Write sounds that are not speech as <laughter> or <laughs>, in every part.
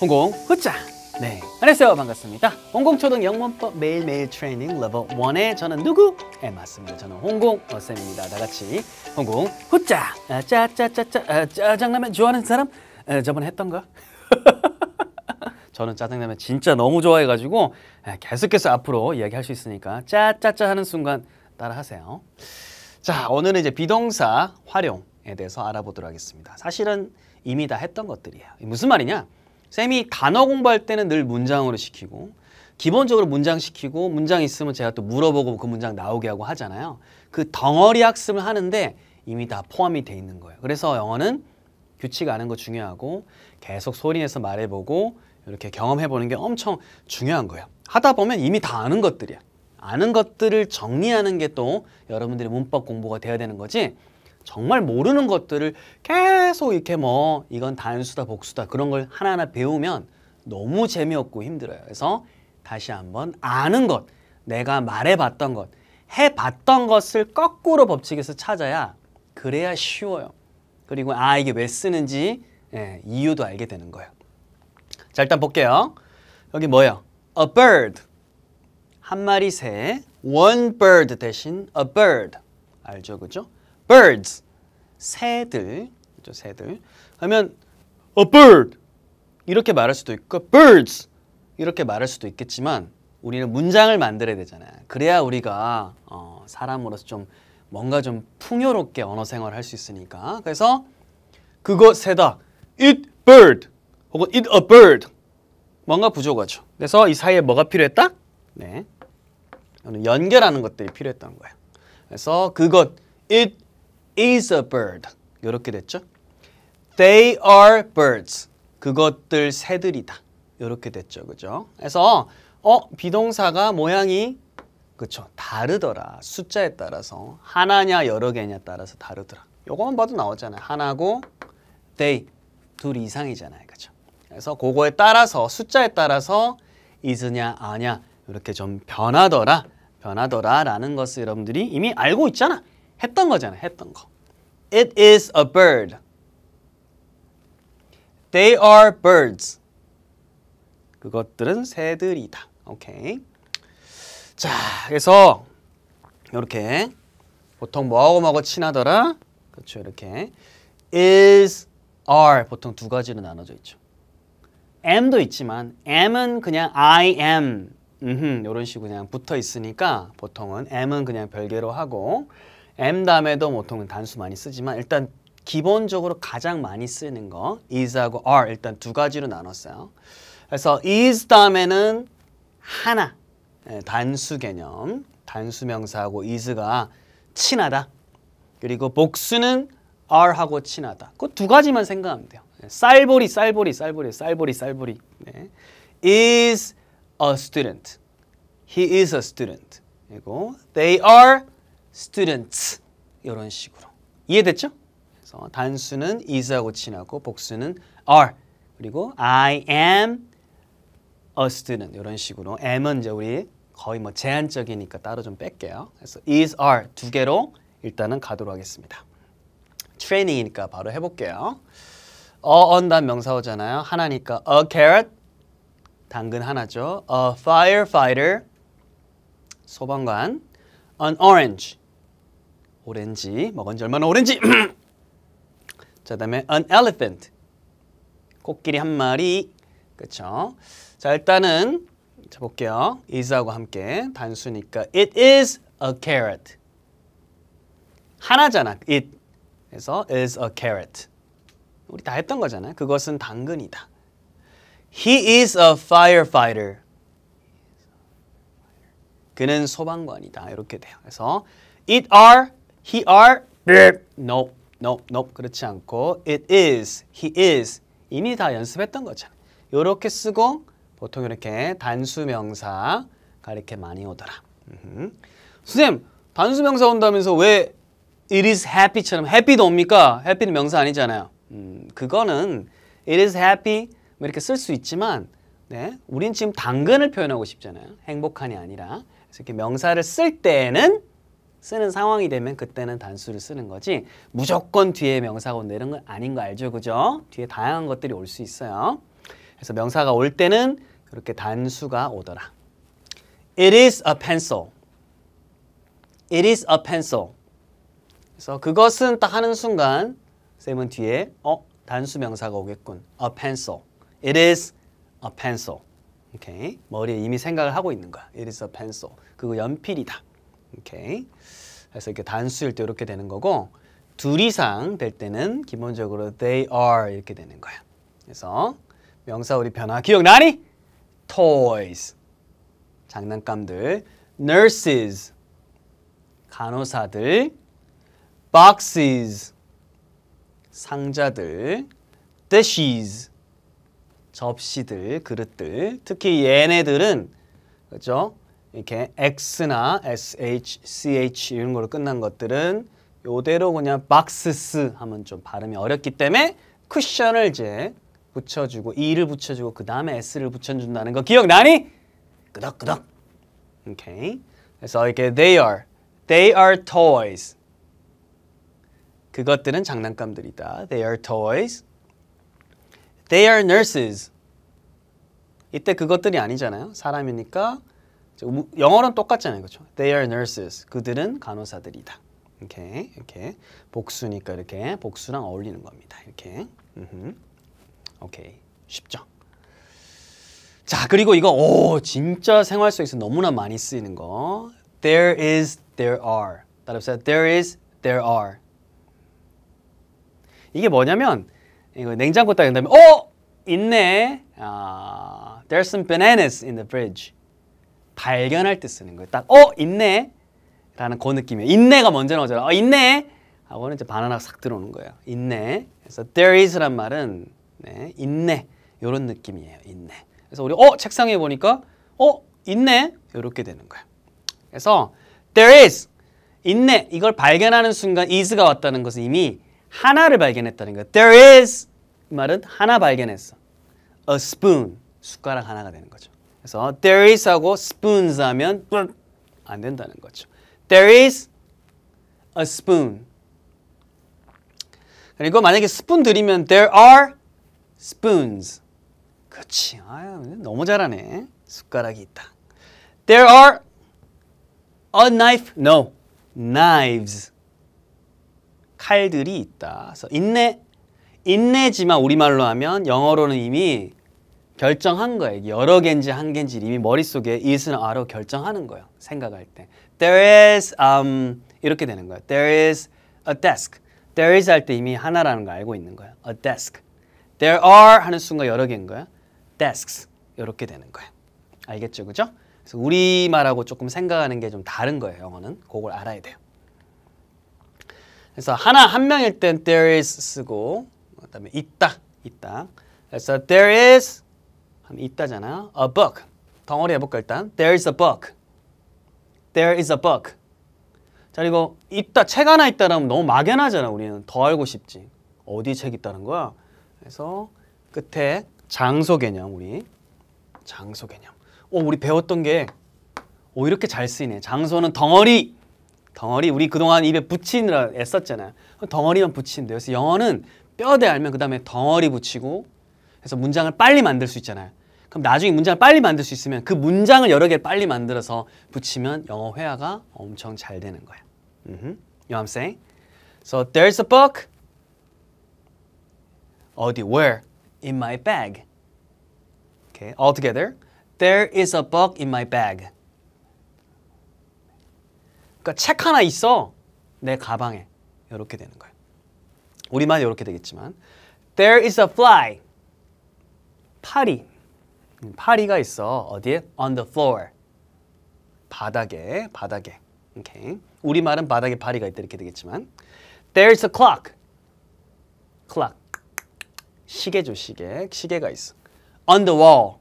홍공 후짜 네 안녕하세요 반갑습니다 홍공초등 영문법 매일매일 트레이닝 레벨 1에 저는 누구? 에 네, 맞습니다 저는 홍공 어쌤입니다 다같이 홍공 후짜 아, 짜짜짜짜 아, 짜장라면 좋아하는 사람? 아, 저번에 했던 거 <laughs> 저는 짜장라면 진짜 너무 좋아해가지고 계속해서 앞으로 이야기할 수 있으니까 짜짜짜 하는 순간 따라하세요 자 오늘은 이제 비동사 활용에 대해서 알아보도록 하겠습니다 사실은 이미 다 했던 것들이에요 무슨 말이냐 쌤이 단어 공부할 때는 늘 문장으로 시키고 기본적으로 문장 시키고 문장 있으면 제가 또 물어보고 그 문장 나오게 하고 하잖아요. 그 덩어리 학습을 하는데 이미 다 포함이 돼 있는 거예요. 그래서 영어는 규칙 아는 거 중요하고 계속 소리내서 말해보고 이렇게 경험해보는 게 엄청 중요한 거예요. 하다 보면 이미 다 아는 것들이야. 아는 것들을 정리하는 게 또 여러분들의 문법 공부가 돼야 되는 거지 정말 모르는 것들을 계속 이렇게 뭐 이건 단수다 복수다 그런 걸 하나하나 배우면 너무 재미없고 힘들어요. 그래서 다시 한번 아는 것, 내가 말해봤던 것, 해봤던 것을 거꾸로 법칙에서 찾아야 그래야 쉬워요. 그리고 아 이게 왜 쓰는지 예, 이유도 알게 되는 거예요. 자 일단 볼게요. 여기 뭐예요? A bird. 한 마리 새. One bird 대신 a bird. 알죠, 그죠? birds. 새들. 그죠? 새들. 하면 a bird 이렇게 말할 수도 있고 birds 이렇게 말할 수도 있겠지만 우리는 문장을 만들어야 되잖아요. 그래야 우리가 어, 사람으로서 좀 뭔가 좀 풍요롭게 언어 생활을 할 수 있으니까. 그래서 그거 새다. it bird 혹은 it a bird 뭔가 부족하죠. 그래서 이 사이에 뭐가 필요했다? 네. 연결하는 것들이 필요했던 거예요. 그래서 그것 it is a bird. 이렇게 됐죠? They are birds. 그것들 새들이다. 이렇게 됐죠. 그죠? 그래서 어 비동사가 모양이 그쵸 다르더라. 숫자에 따라서 하나냐 여러 개냐 따라서 다르더라. 요거만 봐도 나오잖아요. 하나고 they 둘 이상이잖아요. 그죠? 그래서 그거에 따라서 숫자에 따라서 is냐 아냐 이렇게 좀 변하더라. 변하더라라는 것을 여러분들이 이미 알고 있잖아. 했던 거잖아, 했던 거. It is a bird. They are birds. 그것들은 새들이다. 오케이. 자, 그래서 이렇게 보통 뭐하고 뭐하고 친하더라? 그렇죠, 이렇게. is, are 보통 두 가지로 나눠져 있죠. am도 있지만 am은 그냥 I am 음흠, 이런 식으로 그냥 붙어 있으니까 보통은 am은 그냥 별개로 하고 m 다음에도 보통 단수 많이 쓰지만 일단 기본적으로 가장 많이 쓰는 거 is하고 are 일단 두 가지로 나눴어요. 그래서 is 다음에는 하나 단수 개념 단수 명사하고 is가 친하다. 그리고 복수는 are하고 친하다. 그 두 가지만 생각하면 돼요. 쌀보리, 쌀보리, 쌀보리, 쌀보리, 쌀보리. 네. is a student. He is a student. 그리고 they are students 이런 식으로 이해됐죠? 그래서 단수는 is하고 친하고 복수는 are 그리고 I am a student 이런 식으로 am은 이제 우리 거의 뭐 제한적이니까 따로 좀 뺄게요. 그래서 is are 두 개로 일단은 가도록 하겠습니다. 트레이닝이니까 바로 해볼게요. 어 언단 명사어잖아요. 하나니까 a carrot 당근 하나죠. a firefighter 소방관 an orange 오렌지 먹은 지 얼마나 오렌지 <clears throat> 자 다음에 an elephant 코끼리 한 마리 그쵸 자 일단은 자 볼게요 is하고 함께 단수니까 it is a carrot 하나잖아 it 그래서 is a carrot 우리 다 했던 거잖아요 그것은 당근이다 He is a firefighter. 그는 소방관이다. 이렇게 돼요. 그래서 it are he are nope nope nope 그렇지 않고 it is he is 이미 다 연습했던 거죠 이렇게 쓰고 보통 이렇게 단수명사가 이렇게 많이 오더라. 선생님 단수명사 온다면서 왜 it is happy처럼 happy도 옵니까? happy는 명사 아니잖아요. 음, 그거는 it is happy 뭐 이렇게 쓸 수 있지만 네, 우린 지금 당근을 표현하고 싶잖아요. 행복한이 아니라 그래서 이렇게 명사를 쓸 때는 에 쓰는 상황이 되면 그때는 단수를 쓰는 거지 무조건 뒤에 명사가 온다 이런 건 아닌 거 알죠? 그죠? 뒤에 다양한 것들이 올 수 있어요. 그래서 명사가 올 때는 그렇게 단수가 오더라. It is a pencil. It is a pencil. 그래서 그것은 딱 하는 순간 쌤은 뒤에 어 단수 명사가 오겠군. A pencil. It is a pencil. 오케이. 머리에 이미 생각을 하고 있는 거야. It is a pencil. 그거 연필이다. 오케이. 그래서 이렇게 단수일 때 이렇게 되는 거고 둘 이상 될 때는 기본적으로 they are 이렇게 되는 거야. 그래서 명사 우리 변화 기억나니? toys 장난감들 nurses 간호사들 boxes 상자들 dishes 접시들 그릇들 특히 얘네들은 그죠 이렇게 x나 sh, ch 이런 거로 끝난 것들은 요대로 그냥 박스스 하면 좀 발음이 어렵기 때문에 쿠션을 이제 붙여주고 e를 붙여주고 그 다음에 s를 붙여준다는 거 기억나니? 끄덕끄덕 오케이 그래서 이렇게 they are they are toys 그것들은 장난감들이다 they are toys they are nurses 이때 그것들이 아니잖아요 사람이니까 영어는 똑같잖아요. 그렇죠? They are nurses. 그들은 간호사들이다. 이렇게 이렇게 복수니까 이렇게 복수랑 어울리는 겁니다. 이렇게. 음흠. 오케이. 쉽죠? 자, 그리고 이거 오, 진짜 생활 속에서 너무나 많이 쓰이는 거. There is, there are. 따라서 there is, there are. 이게 뭐냐면 이거 냉장고 딱 연다면 어, 있네. 아, there's some bananas in the fridge. 발견할 때 쓰는 거예요. 딱 어 있네 라는 그 느낌이에요. 있네가 먼저 나오잖아. 어 있네 하고는 이제 바나나가 싹 들어오는 거예요. 있네. 그래서 there is란 말은 네, 있네. 요런 느낌이에요. 있네. 그래서 우리 어 책상에 보니까 어 있네 요렇게 되는 거예요. 그래서 there is 있네. 이걸 발견하는 순간 is가 왔다는 것은 이미 하나를 발견했다는 거예요. There is 말은 하나 발견했어. A spoon 숟가락 하나가 되는 거죠. 그래서 there is 하고 spoons 하면 안 된다는 거죠. There is a spoon. 그리고 만약에 스푼 드리면 there are spoons. 그렇지. 아유, 너무 잘하네. 숟가락이 있다. There are a knife. No. knives. 칼들이 있다. 그래서 인내 인내지만 우리말로 하면 영어로는 이미 결정한 거예요. 여러 개인지 한 개인지 이미 머릿속에 is나 a r 결정하는 거예요. 생각할 때. There is um, 이렇게 되는 거예요. There is a desk. There is 할 때 이미 하나라는 걸 알고 있는 거예요. A desk. There are 하는 순간 여러 개인 거예요. Desks. 이렇게 되는 거예요. 알겠죠? 그죠? 그래서 우리말하고 조금 생각하는 게 좀 다른 거예요. 영어는. 그걸 알아야 돼요. 그래서 하나 한 명일 땐 there is 쓰고 그다음에 있다. 있다. 그래서 there is 하면 있다잖아요. A book. 덩어리 해볼까 일단. There is a book. There is a book. 자 그리고 있다 책 하나 있다라면 너무 막연하잖아 우리는 더 알고 싶지. 어디 책 있다는 거야? 그래서 끝에 장소 개념 우리 장소 개념. 오 우리 배웠던 게오 이렇게 잘 쓰이네. 장소는 덩어리. 덩어리 우리 그동안 입에 붙이느라 애썼잖아요. 덩어리만 붙이면 돼요. 그래서 영어는 뼈대 알면 그 다음에 덩어리 붙이고 그래서 문장을 빨리 만들 수 있잖아요. 그럼 나중에 문장을 빨리 만들 수 있으면 그 문장을 여러 개 빨리 만들어서 붙이면 영어 회화가 엄청 잘 되는 거야. Mm-hmm. You know what I'm saying? So there's a book. 어디? Where? In my bag. Okay, all together. There is a book in my bag. 그러니까 책 하나 있어. 내 가방에. 이렇게 되는 거야. 우리말 이렇게 되겠지만 There is a fly. 파리. 파리가 있어. 어디에? on the floor. 바닥에, 바닥에. 오케이. 우리말은 바닥에 파리가 있다 이렇게 되겠지만 there's a clock. clock. 시계죠, 시계. 시계가 있어. on the wall.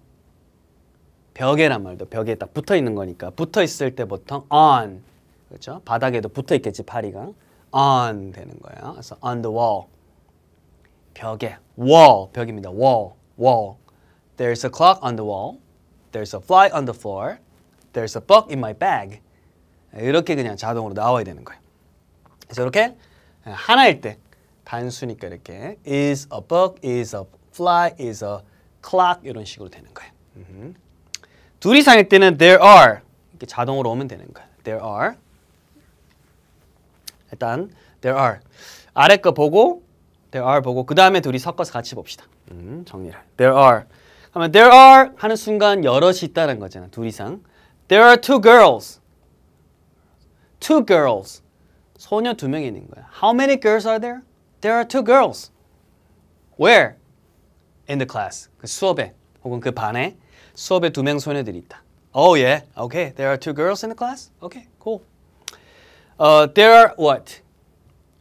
벽에란 말도 벽에 딱 붙어 있는 거니까 붙어 있을 때 보통 on 그렇죠? 바닥에도 붙어 있겠지 파리가 on 되는 거예요. 그래서 on the wall 벽에 wall 벽입니다. wall wall There's a clock on the wall. There's a fly on the floor. There's a b o g in my bag. 이렇게 그냥 자동으로 나와야 되는 거예요. 그래서 이렇게 하나일 때 단수니까 이렇게 is a b o g is a fly, is a clock 이런 식으로 되는 거예요. 둘 이상일 때는 there are 이렇게 자동으로 오면 되는 거예요. There are 일단 there are 아래 거 보고 there are 보고 그 다음에 둘이 섞어서 같이 봅시다. 음, 정리를. There are 그러면 there are 하는 순간 여럿이 있다는 거잖아. 둘 이상. There are two girls. Two girls. 소녀 두 명이 있는 거야. How many girls are there? There are two girls. Where? In the class. 그 수업에 혹은 그 반에 수업에 두 명 소녀들이 있다. Oh yeah. Okay. There are two girls in the class. Okay. Cool. Uh, there are what?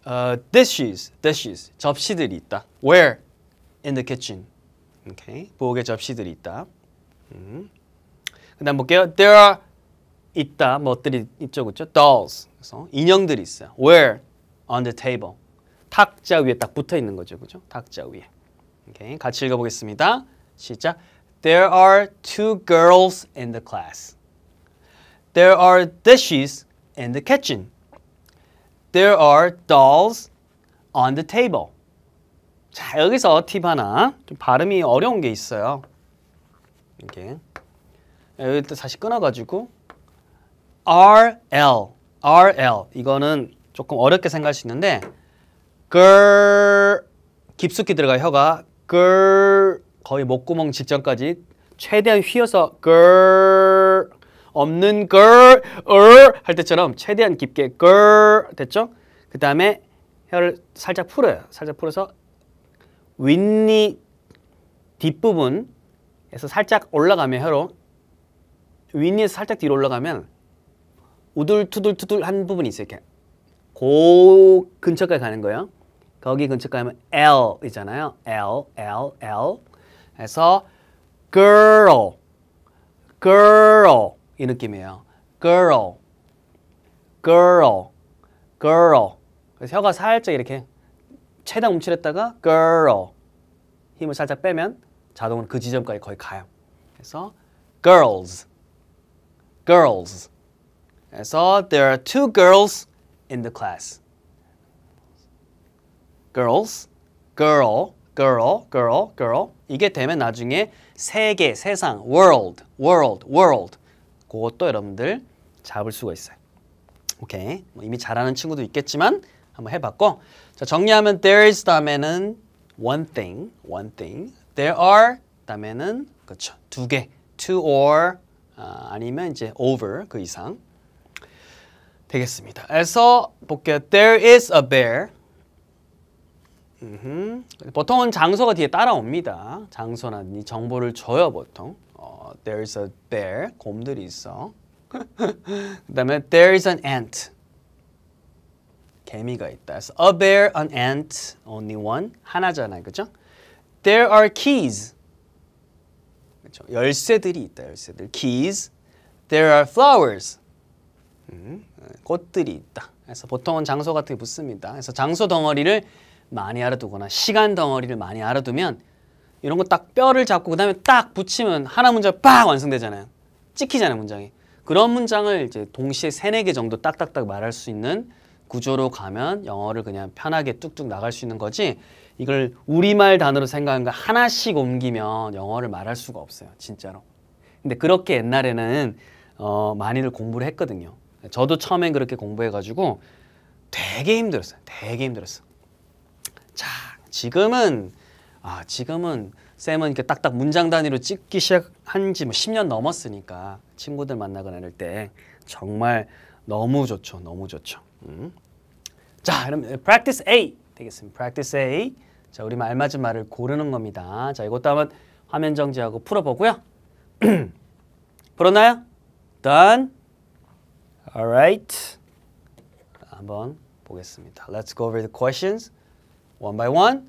Uh, dishes. Dishes. 접시들이 있다. Where? In the kitchen. 오케이. 부엌에 접시들이 있다. 음. 그다음 볼게요. There are 있다. 뭐들이 있죠, 그렇죠? Dolls. 그래서 인형들이 있어요. Where? On the table. 탁자 위에 딱 붙어 있는 거죠, 그렇죠? 탁자 위에. 오케이. 같이 읽어보겠습니다. 시작. There are two girls in the class. There are dishes in the kitchen. There are dolls on the table. 자, 여기서 팁 하나. 좀 발음이 어려운 게 있어요. 이렇게. 여기 다시 끊어가지고 RL, RL 이거는 조금 어렵게 생각할 수 있는데 girl 깊숙이 들어가 혀가 girl 거의 목구멍 직전까지 최대한 휘어서 girl 없는 girl er 할 때처럼 최대한 깊게 girl 됐죠? 그 다음에 혀를 살짝 풀어요. 살짝 풀어서 윗니 뒷부분에서 살짝 올라가면 혀로 윗니에서 살짝 뒤로 올라가면 우둘투둘투둘한 부분이 있어요. 이렇게. 그 근처까지 가는 거예요. 거기 근처까지 가면 L 있잖아요. L, L, L. 그서 girl, girl 이 느낌이에요. girl, girl, girl. 그래서 혀가 살짝 이렇게 최대한 움츠렸다가 girl 힘을 살짝 빼면 자동으로 그 지점까지 거의 가요. 그래서 girls, girls. 그래서 there are two girls in the class. girls, girl, girl, girl, girl. 이게 되면 나중에 세계, 세상, world, world, world. 그것도 여러분들 잡을 수가 있어요. 오케이. 뭐 이미 잘하는 친구도 있겠지만 한번 해봤고 자, 정리하면 there is 다음에는 one thing, one thing. There are 다음에는 그렇죠. 두 개, two or 아, 아니면 이제 over 그 이상 되겠습니다. 그래서 볼게요. There is a bear. 음흠. 보통은 장소가 뒤에 따라옵니다. 장소나 정보를 줘요 보통. 어, there is a bear. 곰들이 있어. 그 다음에 there is an ant. 개미가 있다. So a bear, an ant, only one. 하나잖아요. 그죠? There are keys. 그렇죠? 열쇠들이 있다. 열쇠들. keys. There are flowers. 음, 꽃들이 있다. 그래서 보통은 장소 같은 게 붙습니다. 그래서 장소 덩어리를 많이 알아두거나 시간 덩어리를 많이 알아두면 이런 거 딱 뼈를 잡고 그 다음에 딱 붙이면 하나 문장 빡 완성되잖아요. 찍히잖아요 문장이. 그런 문장을 이제 동시에 세 네 개 정도 딱딱딱 말할 수 있는 구조로 가면 영어를 그냥 편하게 뚝뚝 나갈 수 있는 거지 이걸 우리말 단어로 생각한 거 하나씩 옮기면 영어를 말할 수가 없어요. 진짜로. 근데 그렇게 옛날에는 어, 많이들 공부를 했거든요. 저도 처음엔 그렇게 공부해가지고 되게 힘들었어요. 되게 힘들었어. 요 자, 지금은 아 지금은 쌤은 이렇게 딱딱 문장 단위로 찍기 시작한 지 뭐 10년 넘었으니까 친구들 만나거나 이럴 때 정말 너무 좋죠. 너무 좋죠. 음. 자, 그럼 practice A 되겠습니다. practice A. 자, 우리 말맞은 말을 고르는 겁니다. 자, 이것도 한번 화면 정지하고 풀어보고요. 풀었나요? Done. Alright. 한번 보겠습니다. Let's go over the questions one by one.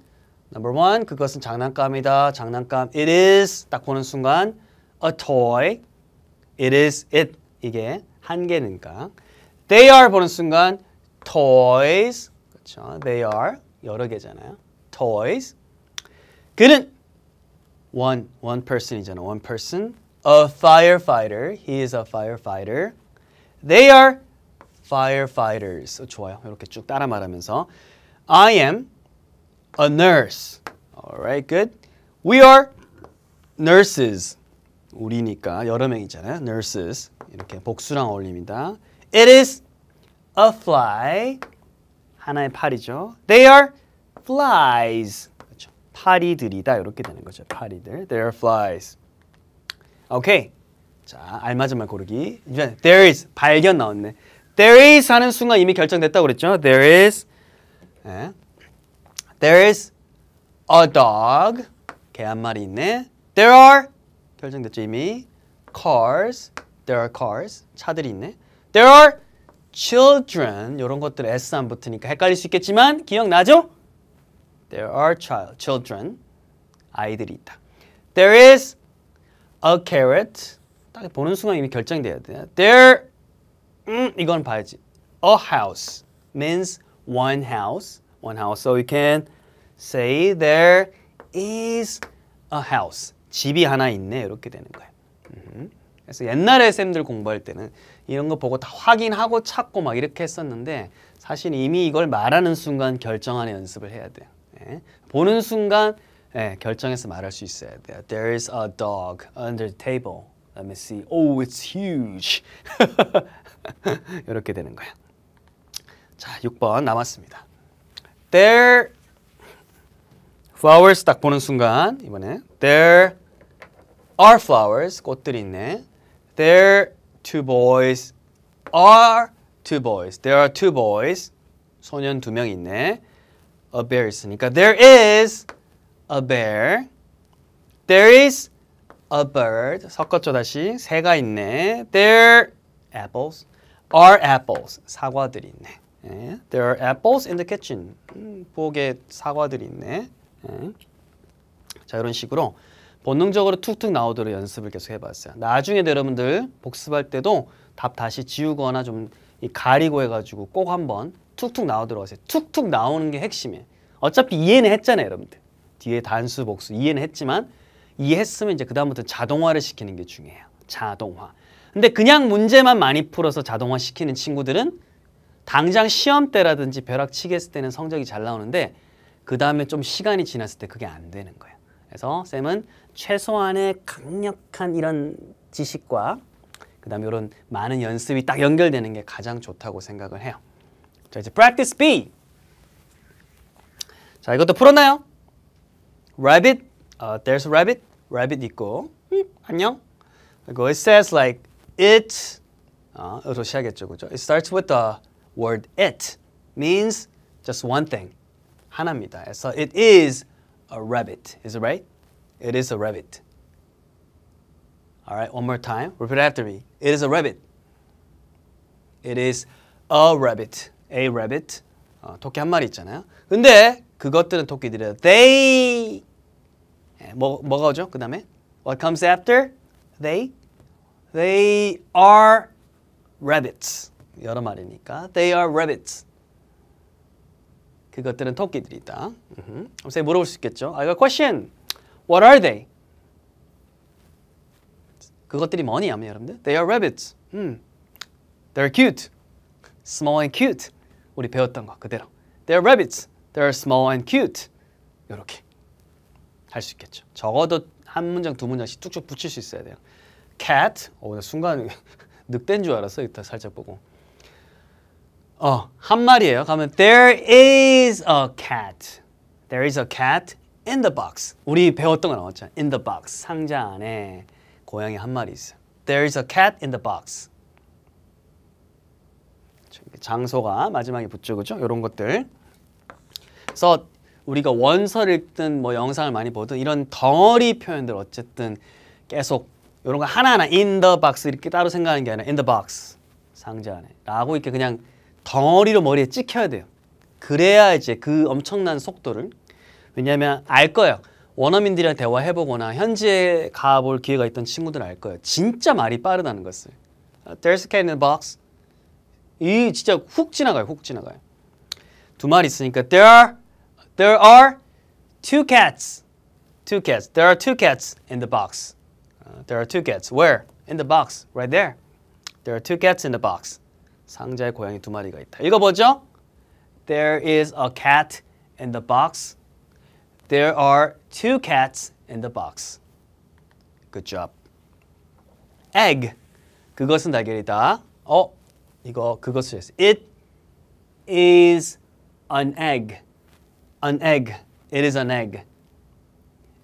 Number one, 그것은 장난감이다. 장난감. It is. 딱 보는 순간 a toy. It is it. 이게 한 개니까. They are 보는 순간 toys. 그렇죠. They are 여러 개잖아요. toys. 그는 one one person이잖아. one person. a firefighter. he is a firefighter. they are firefighters. 좋아요. 이렇게 쭉 따라 말하면서 I am a nurse. alright, good. we are nurses. 우리니까 여러 명이잖아요. nurses. 이렇게 복수랑 어울립니다. It is a fly 하나의 파리죠. They are flies. 그렇죠. 파리들이다 이렇게 되는 거죠. 파리들. They are flies. 오케이. 자, 알맞은 말 고르기. 이제 there is 발견 나왔네. There is 하는 순간 이미 결정됐다고 그랬죠. There is 네. There is a dog. 개 한 마리 있네. There are 결정됐죠 이미. Cars. There are cars. 차들이 있네. There are children 이런 것들 s 안 붙으니까 헷갈릴 수 있겠지만 기억나죠? There are child, children 아이들이 있다. There is a carrot 딱 보는 순간 이미 결정돼야 돼. There 음, 이건 봐야지. A house means one house, one house. So we can say there is a house. 집이 하나 있네 이렇게 되는 거예요. 그래서 옛날에 쌤들 공부할 때는 이런 거 보고 다 확인하고 찾고 막 이렇게 했었는데 사실 이미 이걸 말하는 순간 결정하는 연습을 해야 돼요. 예. 보는 순간 예, 결정해서 말할 수 있어야 돼요. There is a dog under the table. Let me see. Oh, it's huge. 이렇게 <laughs> 되는 거예요. 자, 6번 남았습니다. There flowers 딱 보는 순간 이번에 there are flowers 꽃들이 있네. There two boys are two boys. There are two boys. 소년 두 명 있네. A bear 있으니까 there is a bear. There is a bird. 섞었죠 다시. 새가 있네. There apples are apples. 사과들이 있네. There are apples in the kitchen. 음, 부엌에 사과들이 있네. 자 이런 식으로 본능적으로 툭툭 나오도록 연습을 계속 해봤어요. 나중에 여러분들 복습할 때도 답 다시 지우거나 좀 가리고 해가지고 꼭 한번 툭툭 나오도록 하세요. 툭툭 나오는 게 핵심이에요. 어차피 이해는 했잖아요, 여러분들. 뒤에 단수, 복수 이해는 했지만 이해했으면 이제 그다음부터 자동화를 시키는 게 중요해요. 자동화. 근데 그냥 문제만 많이 풀어서 자동화 시키는 친구들은 당장 시험 때라든지 벼락치기 했을 때는 성적이 잘 나오는데 그 다음에 좀 시간이 지났을 때 그게 안 되는 거예요. 그래서 쌤은 최소한의 강력한 이런 지식과 그다음에 이런 많은 연습이 딱 연결되는 게 가장 좋다고 생각을 해요. 자 이제 practice B. 자 이것도 풀었나요? Rabbit, uh, there's a rabbit. Rabbit 있고 음, 안녕. 그리고 it says like it. 어, 으로 시작했죠, 그죠? It starts with the word it means just one thing. 하나입니다. So it is a rabbit. Is it right? It is a rabbit. All right, one more time. Repeat after me. It is a rabbit. It is a rabbit. A rabbit. 어, 토끼 한 마리 있잖아요. 근데 그것들은 토끼들이에요. They. 뭐, 뭐가 오죠? 그 다음에 What comes after? They. They are rabbits. 여러 마리니까 They are rabbits. 그것들은 토끼들이다. 그럼 선생님 물어볼 수 있겠죠? I got a question. What are they? 그것들이 뭐니면 여러분들 They are rabbits. 음. They're cute. Small and cute. 우리 배웠던 거 그대로. They're rabbits. They're small and cute. 이렇게 할 수 있겠죠. 적어도 한 문장 두 문장씩 쭉쭉 붙일 수 있어야 돼요. Cat. 어, 나 순간 늑대인 줄 알았어. 이따 살짝 보고. 어, 한 마리예요. 가면 there is a cat. There is a cat in the box. 우리 배웠던 거 나왔죠. in the box. 상자 안에 고양이 한 마리 있어. There's a cat in the box. 장소가 마지막에 붙죠. 그죠? 이런 것들. 그래서 우리가 원서를 읽든 뭐 영상을 많이 보든 이런 덩어리 표현들 어쨌든 계속 이런 거 하나하나 in the box 이렇게 따로 생각하는 게 아니라 in the box 상자 안에 라고 이렇게 그냥 덩어리로 머리에 찍혀야 돼요. 그래야 이제 그 엄청난 속도를 왜냐하면 알 거예요. 원어민들이랑 대화해보거나 현지에 가 볼 기회가 있던 친구들은 알 거예요. 진짜 말이 빠르다는 것을. There's a cat in the box. 이 진짜 훅 지나가요. 훅 지나가요. 두 마리 있으니까 there are there are two cats. Two cats. There are two cats in the box. there are two cats. Where? In the box. Right there. There are two cats in the box. 상자에 고양이 두 마리가 있다. 읽어보죠. There is a cat in the box. There are two cats in the box. Good job. egg. 그것은 달걀이다. 어, 이거 그것을 했어. It is an egg. An egg. It is an egg.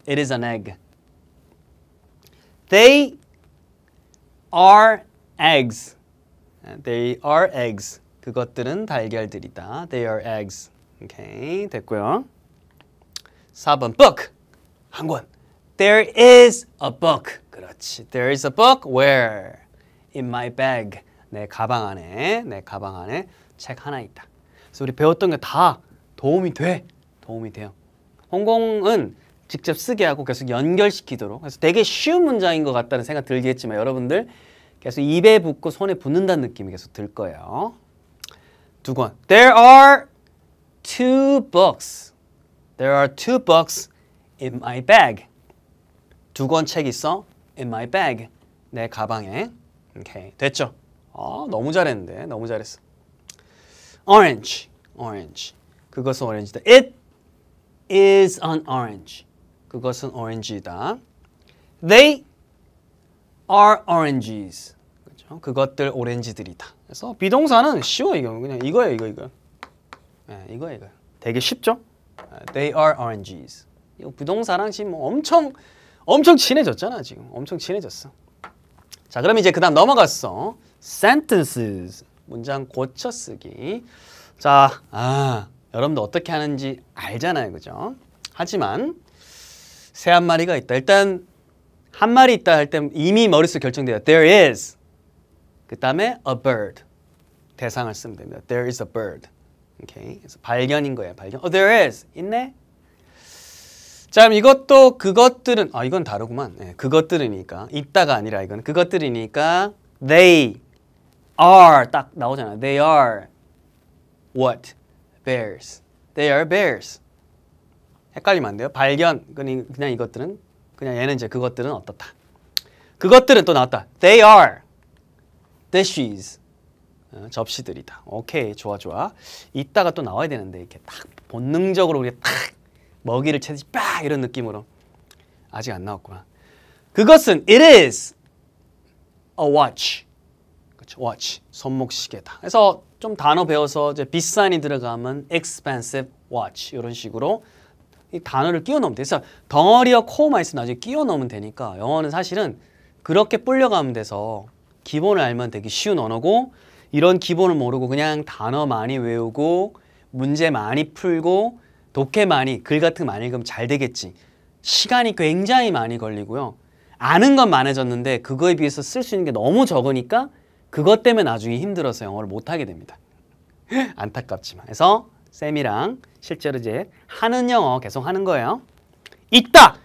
It is an egg. They are eggs. They are eggs. 그것들은 달걀들이다. They are eggs. okay, 됐고요. 4번 book. 한 권. There is a book. 그렇지. There is a book where? In my bag. 내 가방 안에. 내 가방 안에 책 하나 있다. 그래서 우리 배웠던 게 다 도움이 돼. 도움이 돼요. 홍공은 직접 쓰게 하고 계속 연결시키도록 그래서 되게 쉬운 문장인 것 같다는 생각 들겠지만 여러분들 계속 입에 붙고 손에 붙는다는 느낌이 계속 들 거예요. 두 권. There are two books. There are two books in my bag. 두 권 책 있어. In my bag. 내 가방에. 오케이. 됐죠? 아, 너무 잘했는데. 너무 잘했어. Orange. Orange. 그것은 오렌지다. It is an orange. 그것은 오렌지다. They are oranges. 그렇죠? 그것들 오렌지들이다. 그래서 비동사는 쉬워 이거 그냥 이거예요 이거 이거. 네, 이거예요 이거. 되게 쉽죠? They are o RNGs. a e 이 부동사랑 지금 뭐 엄청 엄청 친해졌잖아 지금. 엄청 친해졌어. 자 그럼 이제 그 다음 넘어갔어. Sentences. 문장 고쳐쓰기. 자, 아, 여러분도 어떻게 하는지 알잖아요. 그죠? 하지만 새 한 마리가 있다. 일단 한 마리 있다 할 때 이미 머릿속 결정돼요. There is. 그 다음에 a bird. 대상을 쓰면 됩니다. There is a bird. Okay. 그래서 발견인 거예요. 발견. Oh, there is. 있네. 자, 그럼 이것도 그것들은 아, 이건 다르구만. 네, 그것들이니까 있다가 아니라 이건 그것들이니까 they are 딱 나오잖아. They are what? bears. They are bears. 헷갈리면 안 돼요. 발견. 그냥, 그냥 이것들은 그냥 얘는 이제 그것들은 어떻다. 그것들은 또 나왔다. They are dishes. 어, 접시들이다. 오케이, 좋아, 좋아. 이따가 또 나와야 되는데 이렇게 딱 본능적으로 우리가 딱 먹이를 채듯이 빡 이런 느낌으로 아직 안 나왔구나. 그것은 it is a watch. 그렇죠, watch 손목시계다. 그래서 좀 단어 배워서 이제 비싼이 들어가면 expensive watch 이런 식으로 이 단어를 끼워 넣으면 돼. 서 덩어리와 코어만 있으면 나중에 끼워 넣으면 되니까 영어는 사실은 그렇게 불려가면 돼서 기본을 알면 되기 쉬운 언어고 이런 기본을 모르고 그냥 단어 많이 외우고 문제 많이 풀고 독해 많이 글 같은 거 많이 읽으면 잘 되겠지 시간이 굉장히 많이 걸리고요 아는 건 많아졌는데 그거에 비해서 쓸 수 있는 게 너무 적으니까 그것 때문에 나중에 힘들어서 영어를 못하게 됩니다 <laughs> 안타깝지만 그래서 쌤이랑 실제로 이제 하는 영어 계속 하는 거예요 있다!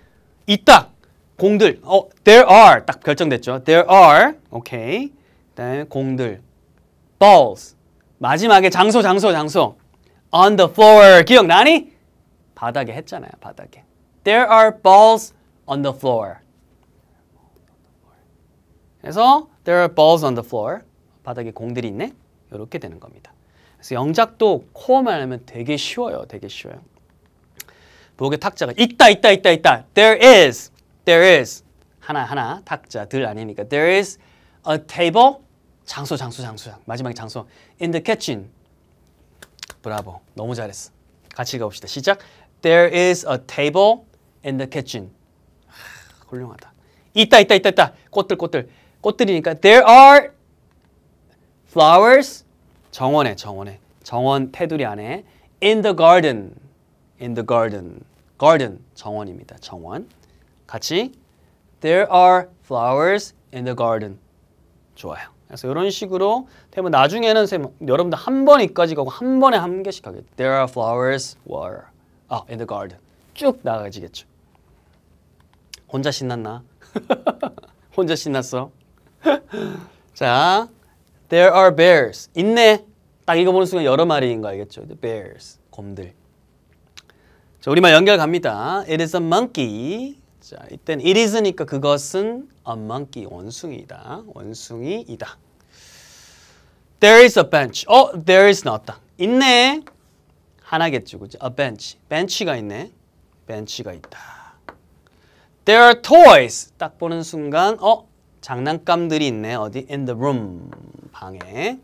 있다! 공들 어, there are 딱 결정됐죠 there are 오케이 그다음에 공들 balls. 마지막에 장소, 장소, 장소. on the floor. 기억나니? 바닥에 했잖아요, 바닥에. There are balls on the floor. 그래서 there are balls on the floor. 바닥에 공들이 있네. 이렇게 되는 겁니다. 그래서 영작도 코어만 하면 되게 쉬워요. 되게 쉬워요. 목의 탁자가 있다, 있다, 있다, 있다. There is, there is. 하나, 하나 탁자들 아니니까. There is a table 장소 장소 장소 마지막에 장소 in the kitchen 브라보 너무 잘했어 같이 읽어봅시다 시작 there is a table in the kitchen 하, 훌륭하다 있다 있다 있다 있다 꽃들 꽃들 꽃들이니까 there are flowers 정원에 정원에 정원 테두리 안에 in the garden in the garden garden 정원입니다 정원 같이 there are flowers in the garden 좋아요 그래서 이런 식으로 되면 나중에는 여러분들 한 번에 이까지 가고 한 번에 한 개씩 하게죠 There are flowers were o 아, in the garden. 쭉 나가지겠죠. 혼자 신났나? <laughs> 혼자 신났어? <laughs> 자, there are bears. 있네. 딱 읽어보는 순간 여러 마리인 거 알겠죠? bears, 곰들. 자, 우리말 연결 갑니다. It is a monkey. 자, 이땐 it is니까 그것은 a monkey, 원숭이다. 원숭이이다. There is a bench. 어, there is 나왔다. 있네. 하나겠죠, 그죠? A bench. 벤치가 있네. 벤치가 있다. There are toys. 딱 보는 순간, 어, 장난감들이 있네. 어디? In the room. 방에.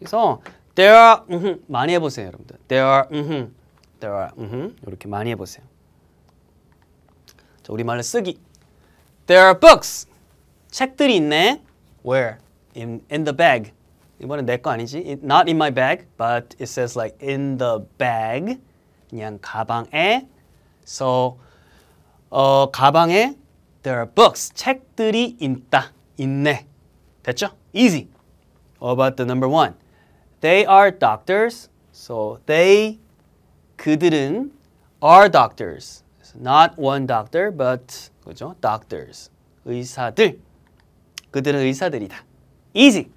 그래서 there are, 많이 해보세요, 여러분들. There are, there are, 이렇게 많이 해보세요. 자, 우리말로 쓰기. There are books. 책들이 있네. Where? In, in the bag. 이번엔 내거 아니지? It, not in my bag, but it says like in the bag. 그냥 가방에. So, 어, 가방에 there are books. 책들이 있다. 있네. 됐죠? Easy. What about the number one? They are doctors. So, they, 그들은 are doctors. not one doctor, but 그죠? doctors. 의사들. 그들은 의사들이다. easy.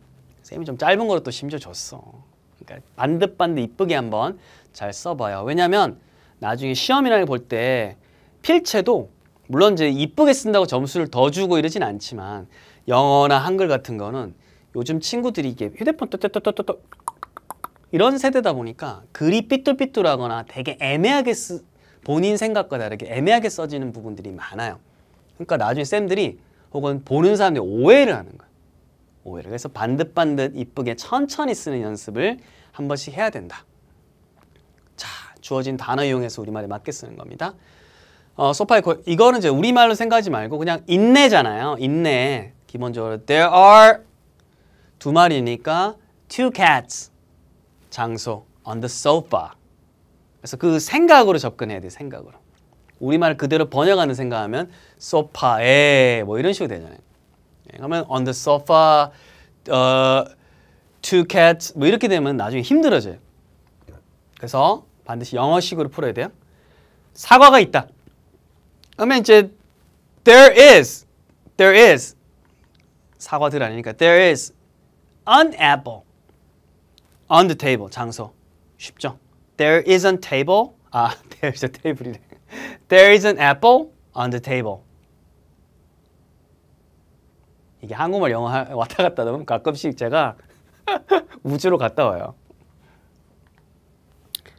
쌤이 좀 짧은 거로 또 심지어 줬어. 그러니까 반듯반듯 이쁘게 한번 잘 써봐요. 왜냐면 나중에 시험이라는 볼때 필체도 물론 이제 이쁘게 쓴다고 점수를 더 주고 이러진 않지만 영어나 한글 같은 거는 요즘 친구들이 이게 휴대폰 또또또또또 이런 세대다 보니까 글이 삐뚤삐뚤하거나 되게 애매하게 쓰, 본인 생각과 다르게 애매하게 써지는 부분들이 많아요. 그러니까 나중에 쌤들이 혹은 보는 사람들이 오해를 하는 거예요. 오해를. 그래서 반듯반듯 이쁘게 천천히 쓰는 연습을 한 번씩 해야 된다. 자, 주어진 단어 이용해서 우리말에 맞게 쓰는 겁니다. 어, 소파에 고, 이거는 이제 우리말로 생각하지 말고 그냥 인내잖아요. 인내. 기본적으로 there are 두 마리니까 two cats 장소 on the sofa 그래서 그 생각으로 접근해야 돼 생각으로. 우리말 그대로 번역하는 생각하면 소파에 뭐 이런 식으로 되잖아요. 예, 그러면 on the sofa, uh, two cats 뭐 이렇게 되면 나중에 힘들어져요. 그래서 반드시 영어식으로 풀어야 돼요. 사과가 있다. 그러면 이제 there is, there is 사과들 아니니까 there is an apple on the table 장소 쉽죠? There is a table. 아, there's a t a b l e There is an apple on the table. 이게 한국말 영어 왔다 갔다 하면 가끔씩 제가 우주로 갔다 와요.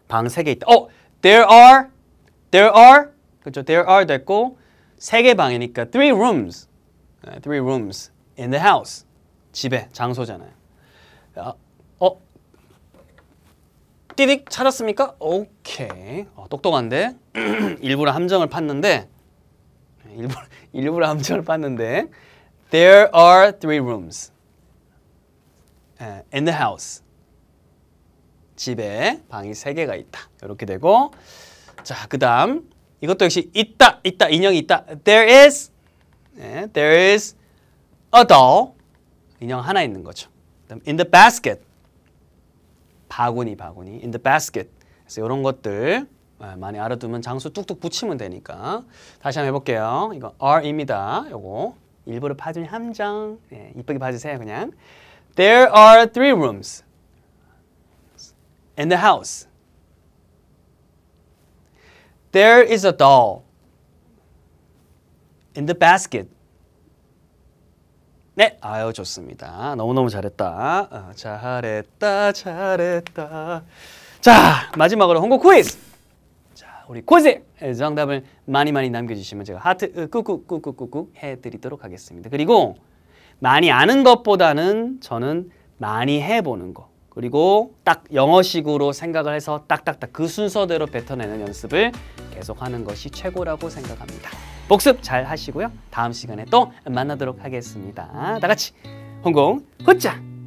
방 3개 있다. 어, there are, there are, 그렇죠. There are 됐고 3개 방이니까 three rooms, three rooms in the house. 집에, 장소잖아요. 띠딕 찾았습니까? 오케이. 어, 똑똑한데? <clears throat> 일부러 함정을 팠는데 네, 일부러, <laughs> 일부러 함정을 팠는데 There are three rooms 예, in the house. 집에 방이 세개가 있다. 이렇게 되고 자, 그 다음 이것도 역시 있다, 있다, 인형이 있다. There is, 네, there is a doll. 인형 하나 있는 거죠. in the basket. 바구니 바구니 in the basket 그래서 이런 것들 많이 알아두면 장수 뚝뚝 붙이면 되니까 다시 한번 해볼게요 이거 r 입니다 요거 일부러 봐주면 함정 예, 이쁘게 봐주세요 그냥 There are three rooms in the house There is a doll in the basket 네, 아유 좋습니다. 너무너무 잘했다. 어, 잘했다, 잘했다. 자, 마지막으로 홍보 퀴즈! 자, 우리 퀴즈! 예, 정답을 많이 많이 남겨주시면 제가 하트 꾹꾹꾹꾹꾹 해드리도록 하겠습니다. 그리고 많이 아는 것보다는 저는 많이 해보는 거. 그리고 딱 영어식으로 생각을 해서 딱딱딱 그 순서대로 뱉어내는 연습을 계속하는 것이 최고라고 생각합니다. 복습 잘 하시고요. 다음 시간에 또 만나도록 하겠습니다. 다 같이 홍콩 훗자!